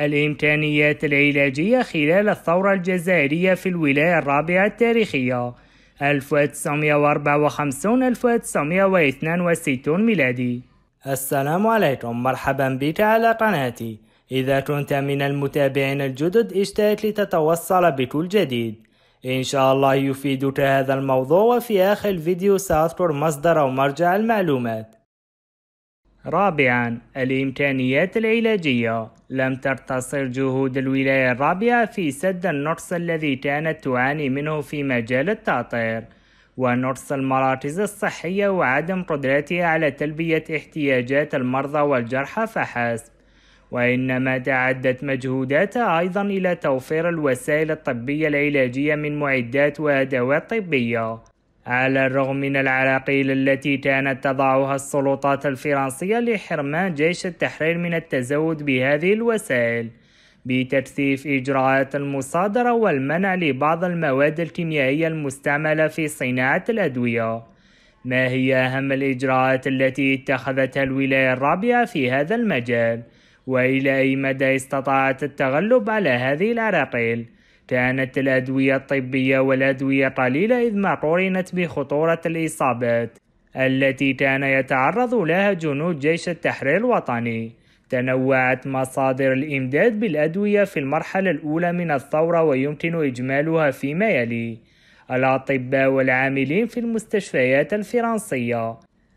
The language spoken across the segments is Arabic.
الإمكانيات العلاجية خلال الثورة الجزائرية في الولاية الرابعة التاريخية 1954-1962 ميلادي السلام عليكم مرحبا بك على قناتي إذا كنت من المتابعين الجدد اشترك لتتوصل بكل جديد إن شاء الله يفيدك هذا الموضوع وفي آخر الفيديو سأذكر مصدر أو مرجع المعلومات رابعا الإمكانيات العلاجية لم ترتصر جهود الولاية الرابعة في سد النقص الذي كانت تعاني منه في مجال التعطير ونقص المراكز الصحية وعدم قدرتها على تلبية احتياجات المرضى والجرحى فحسب وإنما تعدت مجهوداتها أيضا إلى توفير الوسائل الطبية العلاجية من معدات وأدوات طبية على الرغم من العراقيل التي كانت تضعها السلطات الفرنسية لحرمان جيش التحرير من التزود بهذه الوسائل بتكثيف إجراءات المصادرة والمنع لبعض المواد الكيميائية المستعملة في صناعة الأدوية ما هي أهم الإجراءات التي اتخذتها الولاية الرابعة في هذا المجال؟ وإلى أي مدى استطاعت التغلب على هذه العراقيل؟ كانت الأدوية الطبية والأدوية قليلة إذ ما قرنت بخطورة الإصابات التي كان يتعرض لها جنود جيش التحرير الوطني تنوعت مصادر الإمداد بالأدوية في المرحلة الأولى من الثورة ويمكن إجمالها فيما يلي الأطباء والعاملين في المستشفيات الفرنسية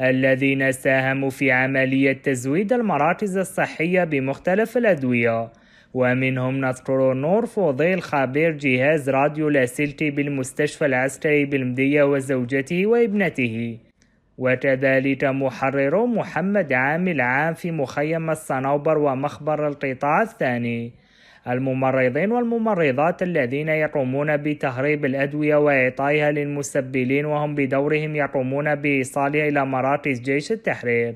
الذين ساهموا في عملية تزويد المراكز الصحية بمختلف الأدوية ومنهم نذكر نور فوضيل خبير جهاز راديو لاسلتي بالمستشفى العسكري بالمدية وزوجته وابنته وكذلك محرر محمد عامل عام في مخيم الصنوبر ومخبر القطاع الثاني الممرضين والممرضات الذين يقومون بتهريب الأدوية وإعطائها للمسبلين وهم بدورهم يقومون بإيصالها إلى مراكز جيش التحرير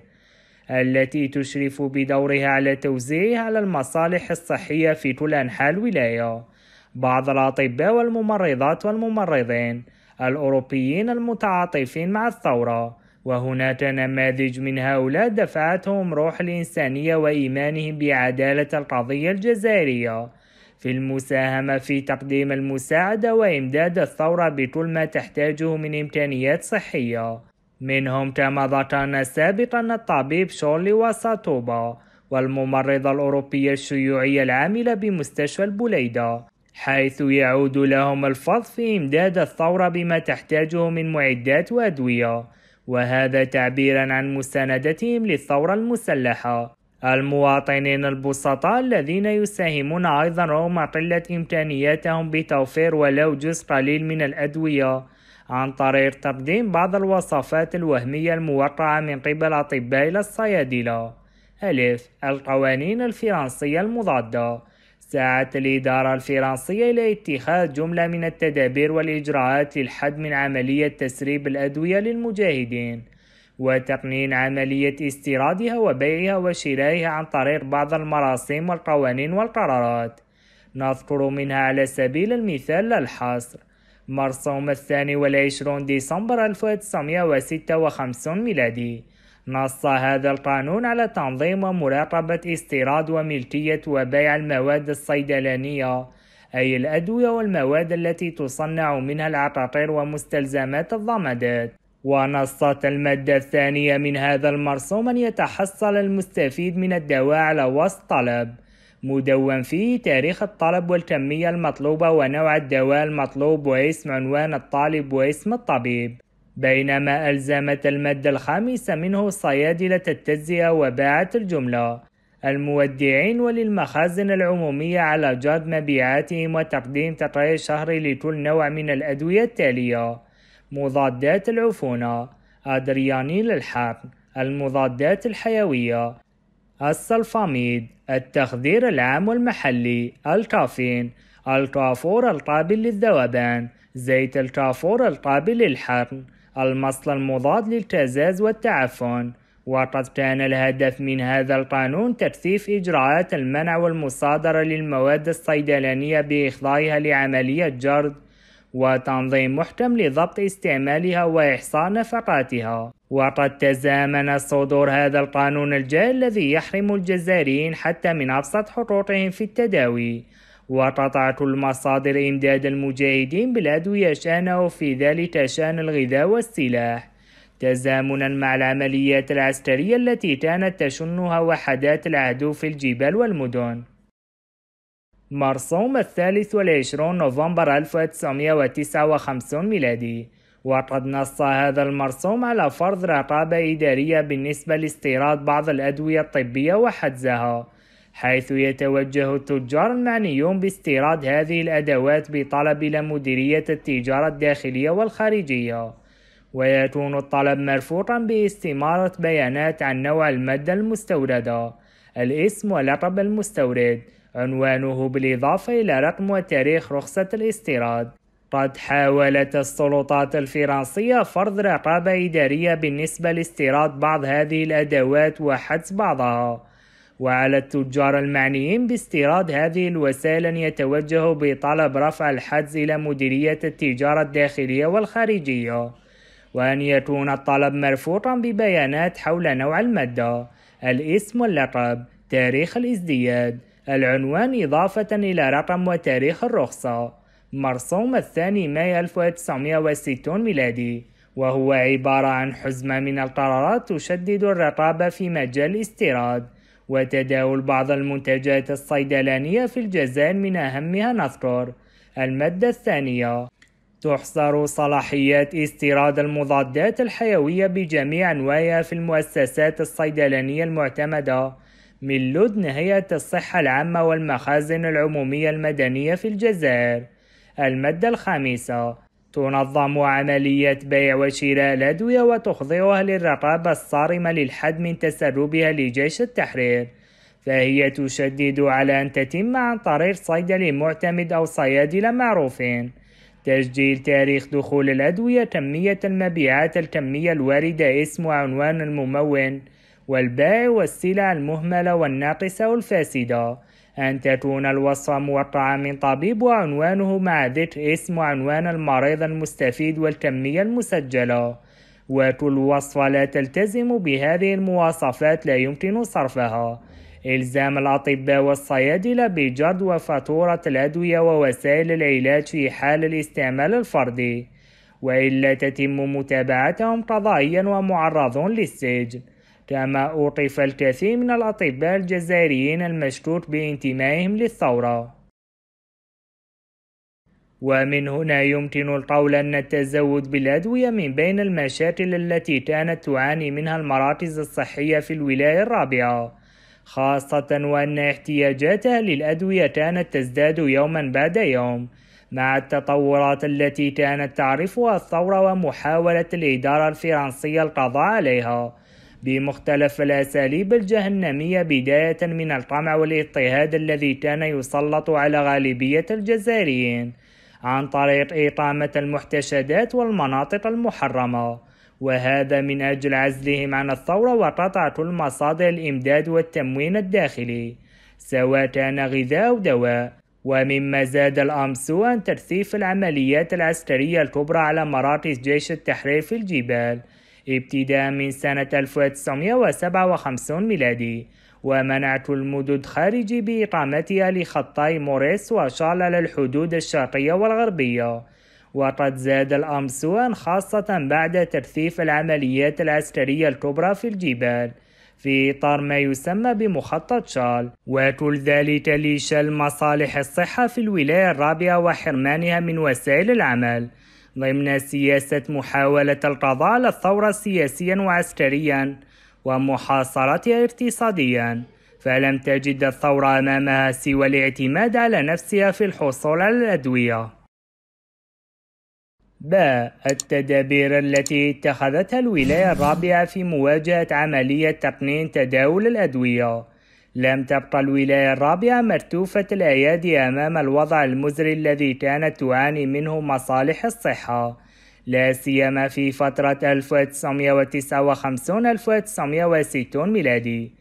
التي تشرف بدورها على توزيع على المصالح الصحية في كل أنحاء الولاية بعض الأطباء والممرضات والممرضين الأوروبيين المتعاطفين مع الثورة وهناك نماذج من هؤلاء دفعتهم روح الإنسانية وإيمانهم بعدالة القضية الجزائرية في المساهمة في تقديم المساعدة وإمداد الثورة بكل ما تحتاجه من إمكانيات صحية منهم كما ذكرنا سابقا الطبيب شارلي وساتوبا والممرضة الأوروبية الشيوعية العاملة بمستشفى البليدة حيث يعود لهم الفضل في إمداد الثورة بما تحتاجه من معدات وأدوية وهذا تعبيرا عن مساندتهم للثورة المسلحة المواطنين البسطاء الذين يساهمون أيضا رغم قلة إمكانياتهم بتوفير ولو جزء قليل من الأدوية عن طريق تقديم بعض الوصفات الوهمية الموقعة من قبل أطباء إلى الصيادلة ألف القوانين الفرنسية المضادة سعت الإدارة الفرنسية إلى اتخاذ جملة من التدابير والإجراءات للحد من عملية تسريب الأدوية للمجاهدين وتقنين عملية استيرادها وبيعها وشرائها عن طريق بعض المراسيم والقوانين والقرارات نذكر منها على سبيل المثال الحصر مرسوم الثاني والعشرون ديسمبر 1956 ميلادي نص هذا القانون على تنظيم ومراقبة استيراد وملكية وبيع المواد الصيدلانية أي الأدوية والمواد التي تصنع منها العقاقير ومستلزمات الضمادات ونصت المادة الثانية من هذا المرسوم أن يتحصل المستفيد من الدواء على وسط طلب مدون فيه تاريخ الطلب والكمية المطلوبة ونوع الدواء المطلوب واسم عنوان الطالب واسم الطبيب بينما ألزمت المادة الخامسة منه صيادلة التجزئة وباعة الجملة المودعين وللمخازن العمومية على جاد مبيعاتهم وتقديم تقرير شهري لكل نوع من الأدوية التالية مضادات العفونة أدريانيل الحقن المضادات الحيوية السلفاميد التخدير العام والمحلي الكافين الكافور القابل للذوبان زيت الكافور القابل للحرن المصل المضاد للكزاز والتعفن وقد كان الهدف من هذا القانون تكثيف إجراءات المنع والمصادرة للمواد الصيدلانية بإخضاعها لعملية جرد وتنظيم محكم لضبط استعمالها وإحصاء نفقاتها وقد تزامن صدور هذا القانون الجاهل الذي يحرم الجزائريين حتى من أبسط حقوقهم في التداوي وقطعت المصادر إمداد المجاهدين بالأدوية شأنه في ذلك شأن الغذاء والسلاح تزامنا مع العمليات العسكرية التي كانت تشنها وحدات العدو في الجبال والمدن مرسوم الثالث والعشرون نوفمبر 1959 ميلادي وقد نص هذا المرسوم على فرض رقابة إدارية بالنسبة لاستيراد بعض الأدوية الطبية وحجزها حيث يتوجه التجار المعنيون باستيراد هذه الأدوات بطلب إلى مديرية التجارة الداخلية والخارجية ويكون الطلب مرفوقا باستمارة بيانات عن نوع المادة المستوردة الاسم ولقب المستورد عنوانه بالإضافة إلى رقم وتاريخ رخصة الاستيراد قد حاولت السلطات الفرنسية فرض رقابة إدارية بالنسبة لاستيراد بعض هذه الأدوات وحدس بعضها وعلى التجار المعنيين باستيراد هذه الوسائل أن يتوجهوا بطلب رفع الحجز إلى مديرية التجارة الداخلية والخارجية وأن يكون الطلب مرفوطا ببيانات حول نوع المادة الاسم واللقب تاريخ الازدياد العنوان إضافة إلى رقم وتاريخ الرخصة مرسوم الثاني ماي 1960 ميلادي وهو عبارة عن حزمة من القرارات تشدد الرقابة في مجال الاستيراد وتداول بعض المنتجات الصيدلانية في الجزائر من أهمها نذكر المادة الثانية تحصر صلاحيات استيراد المضادات الحيوية بجميع أنواعها في المؤسسات الصيدلانية المعتمدة من لدن هيئة الصحة العامة والمخازن العمومية المدنية في الجزائر. المادة الخامسة تنظم عملية بيع وشراء الأدوية وتخضعها للرقابة الصارمة للحد من تسربها لجيش التحرير فهي تشدد على أن تتم عن طريق صيدلي معتمد أو صيادلة معروفين تسجيل تاريخ دخول الأدوية كمية المبيعات الكمية الواردة اسم وعنوان الممول والبائع والسلع المهملة والناقصة والفاسدة أن تكون الوصفة موقعة من طبيب وعنوانه مع ذكر اسم وعنوان المريض المستفيد والكمية المسجلة وكل وصفة لا تلتزم بهذه المواصفات لا يمكن صرفها إلزام الأطباء والصيادلة بجرد وفاتورة الأدوية ووسائل العلاج في حال الاستعمال الفردي وإلا تتم متابعتهم قضائيا ومعرضون للسجن كما أوقف الكثير من الأطباء الجزائريين المشكوك بانتمائهم للثورة ومن هنا يمكن القول أن التزود بالأدوية من بين المشاكل التي كانت تعاني منها المراكز الصحية في الولاية الرابعة خاصة وأن احتياجاتها للأدوية كانت تزداد يوما بعد يوم مع التطورات التي كانت تعرفها الثورة ومحاولة الإدارة الفرنسية القضاء عليها بمختلف الأساليب الجهنمية بداية من الطمع والاضطهاد الذي كان يسلط على غالبية الجزائريين عن طريق إقامة المحتشدات والمناطق المحرمة وهذا من أجل عزلهم عن الثورة وقطع كل مصادر الإمداد والتموين الداخلي سواء كان غذاء أو دواء ومما زاد الأمس سوءا ترثيف العمليات العسكرية الكبرى على مراكز جيش التحرير في الجبال ابتداء من سنة 1957 ميلادي ومنعت المدد خارجي بإقامتها لخطي موريس وشعلل الحدود الشرقية والغربية وقد زاد الأمر سوءا خاصة بعد ترثيف العمليات العسكرية الكبرى في الجبال في إطار ما يسمى بمخطط شال وكل ذلك لشل مصالح الصحة في الولاية الرابعة وحرمانها من وسائل العمل ضمن سياسة محاولة القضاء على الثورة سياسيا وعسكريا ومحاصرتها اقتصاديا فلم تجد الثورة أمامها سوى الاعتماد على نفسها في الحصول على الأدوية ب التدابير التي اتخذتها الولاية الرابعة في مواجهة عملية تقنين تداول الأدوية لم تبقى الولاية الرابعة مرتوفة الأيادي أمام الوضع المزري الذي كانت تعاني منه مصالح الصحة لا سيما في فترة 1959-1960 ميلادي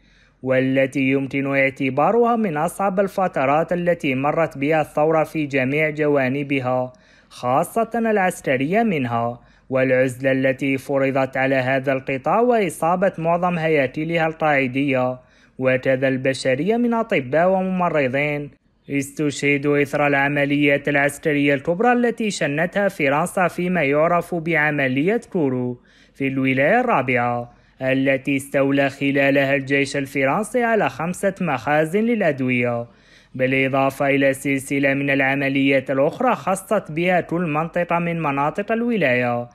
والتي يمكن اعتبارها من أصعب الفترات التي مرت بها الثورة في جميع جوانبها خاصة العسكرية منها والعزلة التي فرضت على هذا القطاع وإصابة معظم هياكلها القاعدية وكذا البشرية من أطباء وممرضين استشهدوا إثر العمليات العسكرية الكبرى التي شنتها فرنسا فيما يعرف بعملية كورو في الولاية الرابعة التي استولى خلالها الجيش الفرنسي على خمسة مخازن للأدوية بالإضافة إلى سلسلة من العمليات الأخرى خصت بها كل منطقة من مناطق الولاية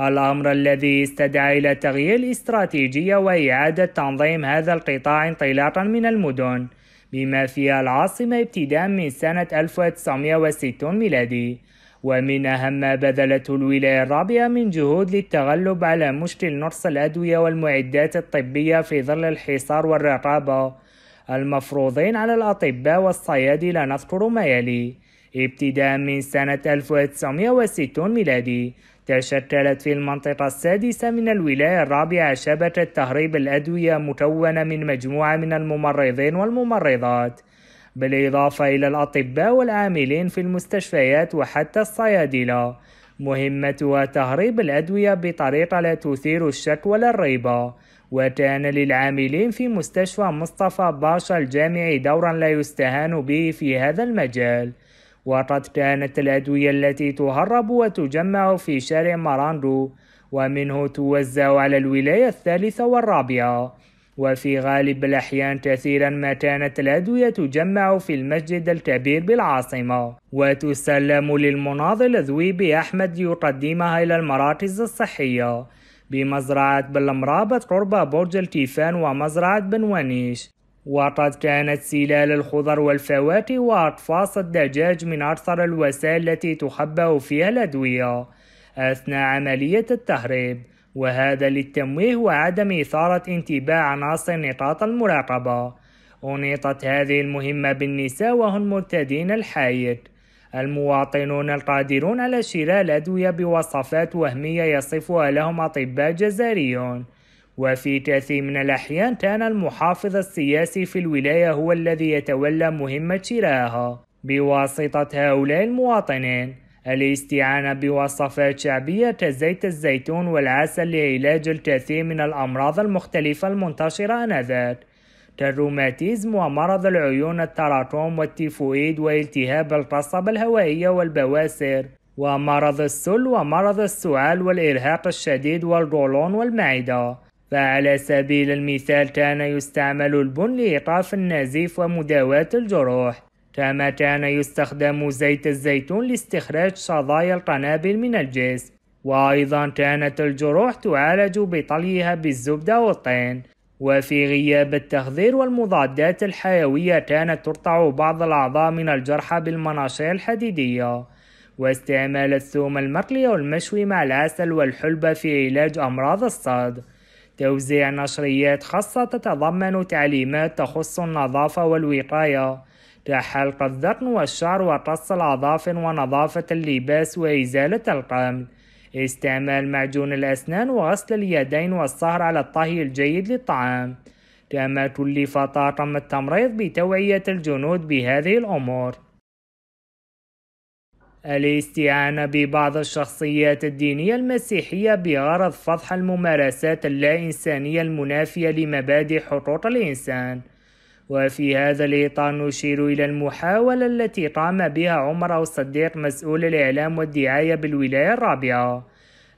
الأمر الذي استدعى إلى تغيير استراتيجية وإعادة تنظيم هذا القطاع انطلاقا من المدن بما فيها العاصمة ابتداء من سنة 1960 ميلادي ومن أهم ما بذلته الولاية الرابعة من جهود للتغلب على مشكل نقص الأدوية والمعدات الطبية في ظل الحصار والرقابة المفروضين على الأطباء والصيادلة نذكر ما يلي ابتداء من سنة 1960 ميلادي تشكلت في المنطقة السادسة من الولاية الرابعة شبكة تهريب الأدوية مكونة من مجموعة من الممرضين والممرضات بالإضافة إلى الأطباء والعاملين في المستشفيات وحتى الصيادلة مهمتها تهريب الأدوية بطريقة لا تثير الشك ولا الريبة وكان للعاملين في مستشفى مصطفى باشا الجامعي دورا لا يستهان به في هذا المجال وقد كانت الأدوية التي تهرب وتجمع في شارع ماراندو ومنه توزع على الولاية الثالثة والرابعة وفي غالب الأحيان كثيرا ما كانت الأدوية تجمع في المسجد الكبير بالعاصمة وتسلم للمناضل ذويب أحمد ليقدمها إلى المراكز الصحية بمزرعة بالمرابط قرب برج التيفان ومزرعة بنوانيش وقد كانت سلال الخضر والفواكه وأقفاص الدجاج من أكثر الوسائل التي تخبأ فيها الأدوية أثناء عملية التهريب وهذا للتمويه وعدم إثارة انتباه عناصر نقاط المراقبة أنيطت هذه المهمة بالنساء وهن مرتدين الحايد المواطنون القادرون على شراء الأدوية بوصفات وهمية يصفها لهم أطباء جزائريون وفي كثير من الأحيان كان المحافظ السياسي في الولاية هو الذي يتولى مهمة شرائها بواسطة هؤلاء المواطنين الاستعانة بوصفات شعبية كزيت الزيتون والعسل لعلاج الكثير من الأمراض المختلفة المنتشرة آنذاك كالروماتيزم ومرض العيون التراكم والتيفويد والتهاب القصبة الهوائية والبواسر ومرض السل ومرض السعال والإرهاق الشديد والقولون والمعدة فعلى سبيل المثال كان يستعمل البن لإيقاف النزيف ومداواة الجروح كما كان يستخدم زيت الزيتون لاستخراج شظايا القنابل من الجسم وأيضا كانت الجروح تعالج بطليها بالزبدة والطين وفي غياب التخدير والمضادات الحيوية كانت ترطع بعض الأعضاء من الجرحى بالمناشير الحديدية واستعمال الثوم المقلي والمشوي مع العسل والحلبة في علاج أمراض الصدر توزيع نشريات خاصة تتضمن تعليمات تخص النظافة والوقاية كحلق الذقن والشعر وقص الأظافر ونظافة اللباس وإزالة القمل استعمال معجون الأسنان وغسل اليدين والسهر على الطهي الجيد للطعام كما كلف طاقم التمريض بتوعية الجنود بهذه الأمور الاستعانة ببعض الشخصيات الدينية المسيحية بغرض فضح الممارسات اللا إنسانية المنافية لمبادئ حقوق الإنسان وفي هذا الإطار نشير إلى المحاولة التي قام بها عمر أو الصديق مسؤول الإعلام والدعاية بالولاية الرابعة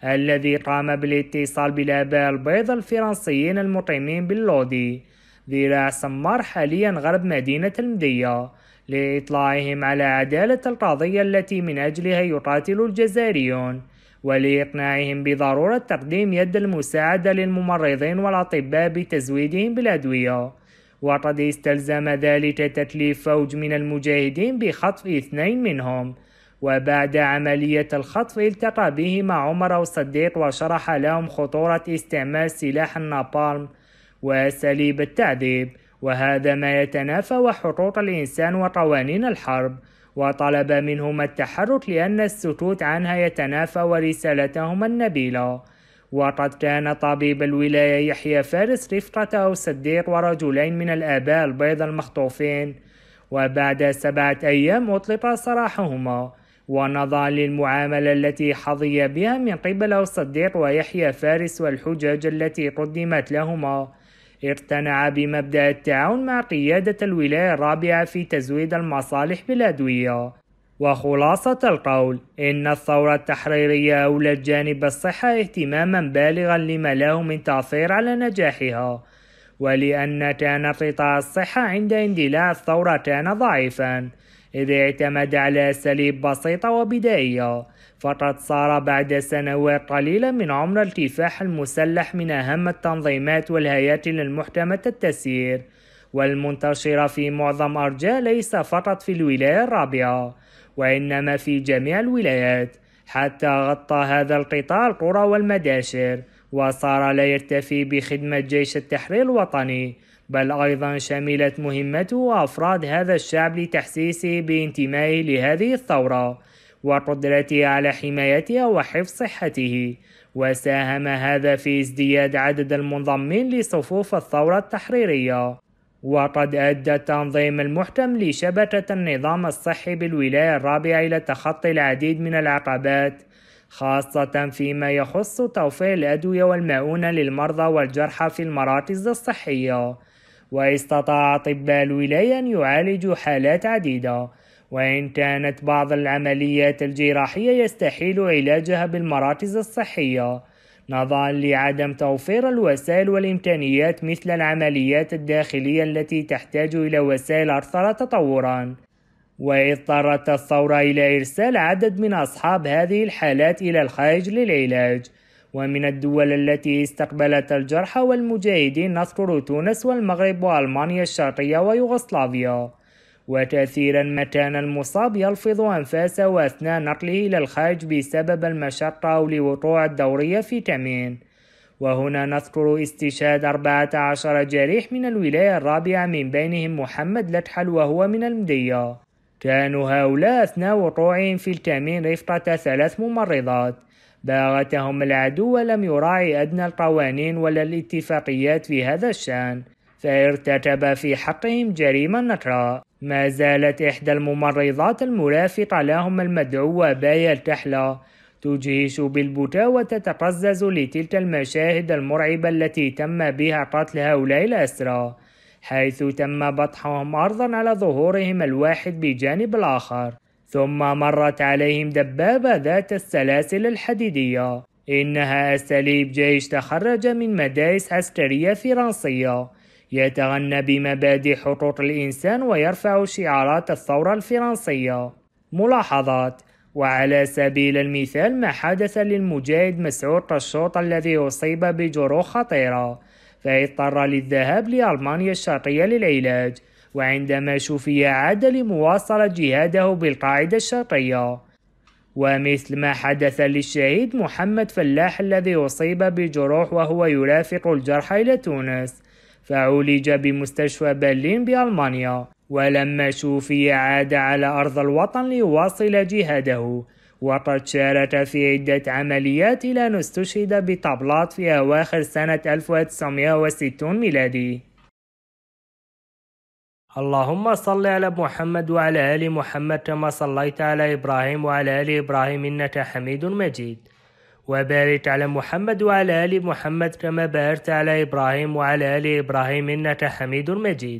الذي قام بالاتصال بالآباء البيض الفرنسيين المقيمين باللودي ذراع سمار حاليا غرب مدينة المدية لإطلاعهم على عدالة القضية التي من أجلها يقاتل الجزائريون ولإقناعهم بضرورة تقديم يد المساعدة للممرضين والأطباء بتزويدهم بالأدوية وقد استلزم ذلك تكليف فوج من المجاهدين بخطف اثنين منهم وبعد عملية الخطف التقى بهما عمر والصديق وشرح لهم خطورة استعمال سلاح النابالم وأساليب التعذيب وهذا ما يتنافى وحقوق الإنسان وقوانين الحرب وطلب منهما التحرك لأن السكوت عنها يتنافى ورسالتهما النبيلة وقد كان طبيب الولاية يحيى فارس أو صديق ورجلين من الآباء البيض المخطوفين وبعد سبعة أيام أطلق سراحهما ونظرا للمعاملة التي حظي بها من قبل صديق ويحيى فارس والحجج التي قدمت لهما اقتنع بمبدأ التعاون مع قيادة الولاية الرابعة في تزويد المصالح بالأدوية وخلاصة القول إن الثورة التحريرية أولت جانب الصحة اهتماما بالغا لما له من تأثير على نجاحها ولأن كان قطاع الصحة عند اندلاع الثورة كان ضعيفا إذ اعتمد على أساليب بسيطة وبدائية فقد صار بعد سنوات قليلة من عمر الكفاح المسلح من أهم التنظيمات والهياكل المحكمة التسيير والمنتشرة في معظم أرجاء ليس فقط في الولاية الرابعة وإنما في جميع الولايات حتى غطى هذا القطاع القرى والمداشر وصار لا يرتفي بخدمة جيش التحرير الوطني بل أيضا شملت مهمته أفراد هذا الشعب لتحسيسه بانتمائه لهذه الثورة وقدرته على حمايتها وحفظ صحته وساهم هذا في ازدياد عدد المنضمين لصفوف الثورة التحريرية وقد أدى التنظيم المحتم لشبكة النظام الصحي بالولاية الرابعة إلى تخطي العديد من العقبات خاصة فيما يخص توفير الأدوية والمؤونة للمرضى والجرحى في المراكز الصحية واستطاع أطباء الولاية أن يعالجوا حالات عديدة وإن كانت بعض العمليات الجراحية يستحيل علاجها بالمراكز الصحية نظرا لعدم توفير الوسائل والإمكانيات مثل العمليات الداخلية التي تحتاج إلى وسائل أكثر تطورا واضطرت الثورة إلى إرسال عدد من أصحاب هذه الحالات إلى الخارج للعلاج ومن الدول التي استقبلت الجرحى والمجاهدين نذكر تونس والمغرب وألمانيا الشرقية ويوغوسلافيا وكثيرا ما كان المصاب يلفظ أنفاسه أثناء نقله إلى الخارج بسبب المشقة أو لوقوع الدورية في تمين وهنا نذكر استشهاد 14 جريح من الولاية الرابعة من بينهم محمد لتحل وهو من المدية كان هؤلاء أثناء وقوعهم في التأمين رفقة ثلاث ممرضات باغتهم العدو ولم يراعي أدنى القوانين ولا الاتفاقيات في هذا الشأن فارتكب في حقهم جريمة نكراء ما زالت إحدى الممرضات المرافقة لهم المدعوة بايا الكحلة تجهش بالبكاء وتتقزز لتلك المشاهد المرعبة التي تم بها قتل هؤلاء الأسرى حيث تم بطحهم أرضا على ظهورهم الواحد بجانب الآخر ثم مرت عليهم دبابة ذات السلاسل الحديدية إنها أساليب جيش تخرج من مدارس عسكرية فرنسية يتغنى بمبادئ حقوق الإنسان ويرفع شعارات الثورة الفرنسية ملاحظات وعلى سبيل المثال ما حدث للمجاهد مسعود قشوط الذي أصيب بجروح خطيرة فاضطر للذهاب لألمانيا الشرقية للعلاج وعندما شفي عاد لمواصلة جهاده بالقاعدة الشرقية ومثل ما حدث للشهيد محمد فلاح الذي أصيب بجروح وهو يرافق الجرحى إلى تونس فعولج بمستشفى برلين بألمانيا ولما شوفي عاد على أرض الوطن ليواصل جهاده وقد شارك في عدة عمليات إلى أن استشهد بطبلات في أواخر سنة 1960 ميلادي اللهم صل على محمد وعلى آل محمد كما صليت على إبراهيم وعلى آل إبراهيم إنك حميد مجيد وبارك على محمد وعلى آل محمد كما باركت على إبراهيم وعلى آل إبراهيم إنك حميد مجيد